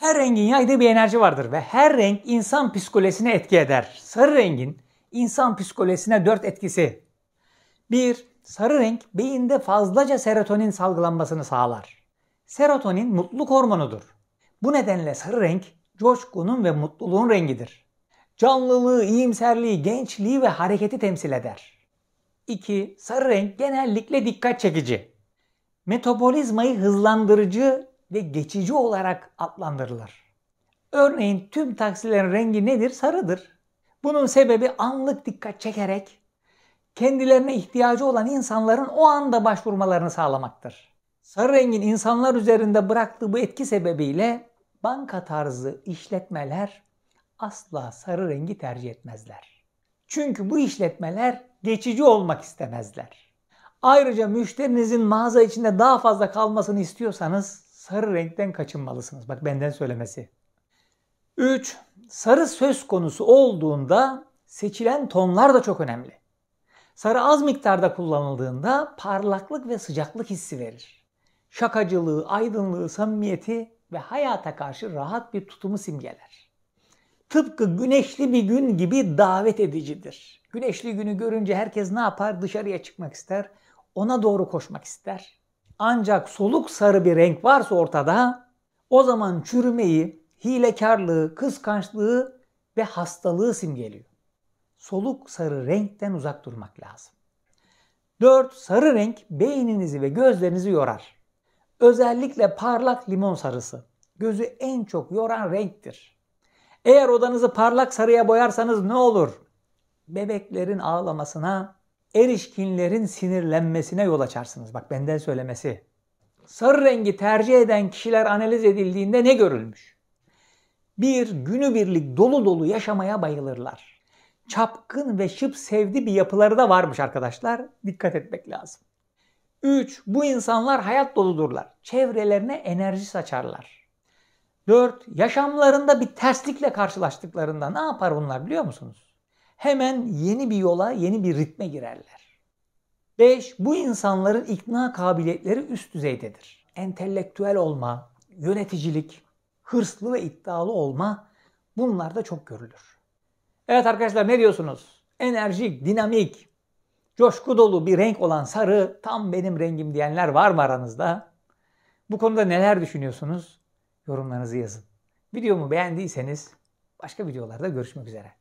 Her rengin yaydığı bir enerji vardır ve her renk insan psikolojisine etki eder. Sarı rengin insan psikolojisine dört etkisi. 1. Sarı renk beyinde fazlaca serotonin salgılanmasını sağlar. Serotonin mutluluk hormonudur. Bu nedenle sarı renk coşkunun ve mutluluğun rengidir. Canlılığı, iyimserliği, gençliği ve hareketi temsil eder. 2. Sarı renk genellikle dikkat çekici. Metabolizmayı hızlandırıcı ve geçici olarak adlandırılır. Örneğin tüm taksilerin rengi nedir? Sarıdır. Bunun sebebi anlık dikkat çekerek kendilerine ihtiyacı olan insanların o anda başvurmalarını sağlamaktır. Sarı rengin insanlar üzerinde bıraktığı bu etki sebebiyle banka tarzı işletmeler asla sarı rengi tercih etmezler. Çünkü bu işletmeler geçici olmak istemezler. Ayrıca müşterinizin mağaza içinde daha fazla kalmasını istiyorsanız sarı renkten kaçınmalısınız. Bak benden söylemesi. 3. Sarı söz konusu olduğunda seçilen tonlar da çok önemli. Sarı az miktarda kullanıldığında parlaklık ve sıcaklık hissi verir. Şakacılığı, aydınlığı, samimiyeti ve hayata karşı rahat bir tutumu simgeler. Tıpkı güneşli bir gün gibi davet edicidir. Güneşli günü görünce herkes ne yapar? Dışarıya çıkmak ister, ona doğru koşmak ister. Ancak soluk sarı bir renk varsa ortada o zaman çürümeyi, hilekarlığı, kıskançlığı ve hastalığı simgeliyor. Soluk sarı renkten uzak durmak lazım. 4. Sarı renk beyninizi ve gözlerinizi yorar. Özellikle parlak limon sarısı gözü en çok yoran renktir. Eğer odanızı parlak sarıya boyarsanız ne olur? Bebeklerin ağlamasına erişkinlerin sinirlenmesine yol açarsınız. Bak benden söylemesi. Sarı rengi tercih eden kişiler analiz edildiğinde ne görülmüş? Bir, günübirlik dolu dolu yaşamaya bayılırlar. Çapkın ve şıp sevdi bir yapıları da varmış arkadaşlar. Dikkat etmek lazım. 3. Bu insanlar hayat doludurlar. Çevrelerine enerji saçarlar. 4. Yaşamlarında bir terslikle karşılaştıklarında ne yapar bunlar biliyor musunuz? hemen yeni bir yola, yeni bir ritme girerler. 5. Bu insanların ikna kabiliyetleri üst düzeydedir. Entelektüel olma, yöneticilik, hırslı ve iddialı olma bunlar da çok görülür. Evet arkadaşlar ne diyorsunuz? Enerjik, dinamik, coşku dolu bir renk olan sarı tam benim rengim diyenler var mı aranızda? Bu konuda neler düşünüyorsunuz? Yorumlarınızı yazın. Videomu beğendiyseniz başka videolarda görüşmek üzere.